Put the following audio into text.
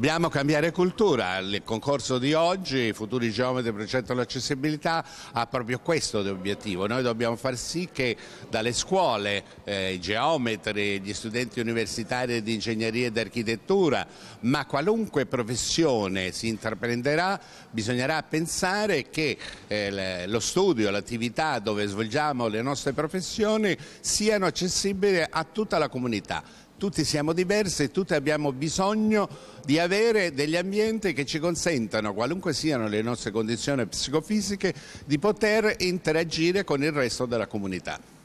Dobbiamo cambiare cultura, il concorso di oggi, i Futuri Geometri Progetto dell'accessibilità ha proprio questo obiettivo, noi dobbiamo far sì che dalle scuole eh, i geometri, gli studenti universitari di ingegneria ed architettura, ma qualunque professione si intraprenderà, bisognerà pensare che eh, lo studio, l'attività dove svolgiamo le nostre professioni siano accessibili a tutta la comunità tutti siamo diversi e tutti abbiamo bisogno di avere degli ambienti che ci consentano, qualunque siano le nostre condizioni psicofisiche, di poter interagire con il resto della comunità.